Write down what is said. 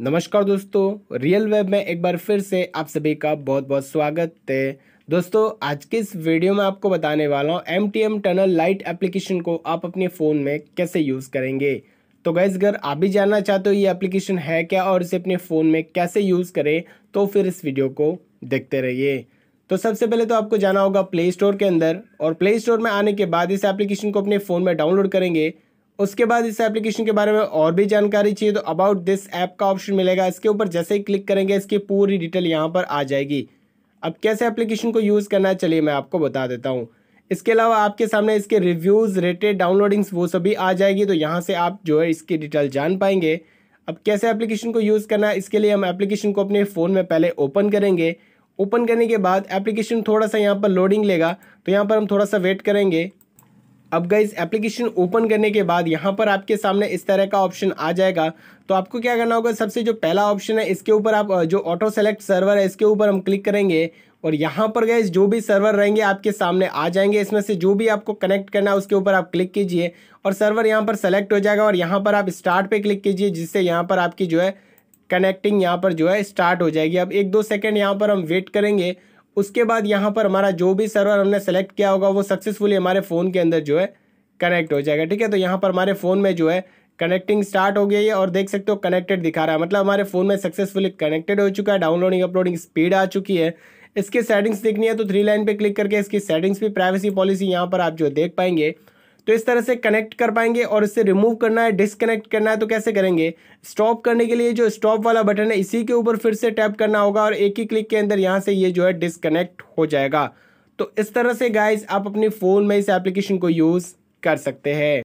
नमस्कार दोस्तों real web में एक बार फिर से आप सभी का बहुत बहुत स्वागत है दोस्तों आज के इस वीडियो में आपको बताने वाला हूँ M T M tunnel light application को आप अपने फ़ोन में कैसे यूज़ करेंगे तो गैस अगर आप भी जानना चाहते हो ये एप्लीकेशन है क्या और इसे अपने फ़ोन में कैसे यूज़ करें तो फिर इस वीडियो को देखते रहिए तो सबसे पहले तो आपको जाना होगा प्ले स्टोर के अंदर और प्ले स्टोर में आने के बाद इस एप्लीकेशन को अपने फ़ोन में डाउनलोड करेंगे उसके बाद इस एप्लीकेशन के बारे में और भी जानकारी चाहिए तो अबाउट दिस ऐप का ऑप्शन मिलेगा इसके ऊपर जैसे ही क्लिक करेंगे इसकी पूरी डिटेल यहाँ पर आ जाएगी अब कैसे एप्लीकेशन को यूज़ करना है चलिए मैं आपको बता देता हूँ इसके अलावा आपके सामने इसके रिव्यूज़ रेटेड डाउनलोडिंग्स वो सभी आ जाएगी तो यहाँ से आप जो है इसकी डिटेल जान पाएंगे अब कैसे एप्लीकेशन को यूज़ करना है इसके लिए हम एप्लीकेशन को अपने फ़ोन में पहले ओपन करेंगे ओपन करने के बाद एप्लीकेशन थोड़ा सा यहाँ पर लोडिंग लेगा तो यहाँ पर हम थोड़ा सा वेट करेंगे अब गाइज एप्लीकेशन ओपन करने के बाद यहाँ पर आपके सामने इस तरह का ऑप्शन आ जाएगा तो आपको क्या करना होगा सबसे जो पहला ऑप्शन है इसके ऊपर आप जो ऑटो सेलेक्ट सर्वर है इसके ऊपर हम क्लिक करेंगे और यहाँ पर गए जो भी सर्वर रहेंगे आपके सामने आ जाएंगे इसमें से जो भी आपको कनेक्ट करना है उसके ऊपर आप क्लिक कीजिए और सर्वर यहाँ पर सेलेक्ट हो जाएगा और यहाँ पर आप स्टार्ट पे क्लिक कीजिए जिससे यहाँ पर आपकी जो है कनेक्टिंग यहाँ पर जो है स्टार्ट हो जाएगी अब एक दो सेकेंड यहाँ पर हम वेट करेंगे उसके बाद यहाँ पर हमारा जो भी सर्वर हमने सेलेक्ट किया होगा वो सक्सेसफुली हमारे फ़ोन के अंदर जो है कनेक्ट हो जाएगा ठीक है तो यहाँ पर हमारे फ़ोन में जो है कनेक्टिंग स्टार्ट हो गई है और देख सकते हो कनेक्टेड दिखा रहा है मतलब हमारे फ़ोन में सक्सेसफुली कनेक्टेड हो चुका है डाउनलोडिंग अपलोडिंग स्पीड आ चुकी है इसकी सेटिंग्स देखनी है तो थ्री लाइन पे क्लिक करके इसकी सेटिंग्स भी प्राइवेसी पॉलिसी यहाँ पर आप जो देख पाएंगे तो इस तरह से कनेक्ट कर पाएंगे और इसे रिमूव करना है डिसकनेक्ट करना है तो कैसे करेंगे स्टॉप करने के लिए जो स्टॉप वाला बटन है इसी के ऊपर फिर से टैप करना होगा और एक ही क्लिक के अंदर यहाँ से ये जो है डिसकनेक्ट हो जाएगा तो इस तरह से गाइज आप अपने फ़ोन में इस एप्लीकेशन को यूज़ कर सकते हैं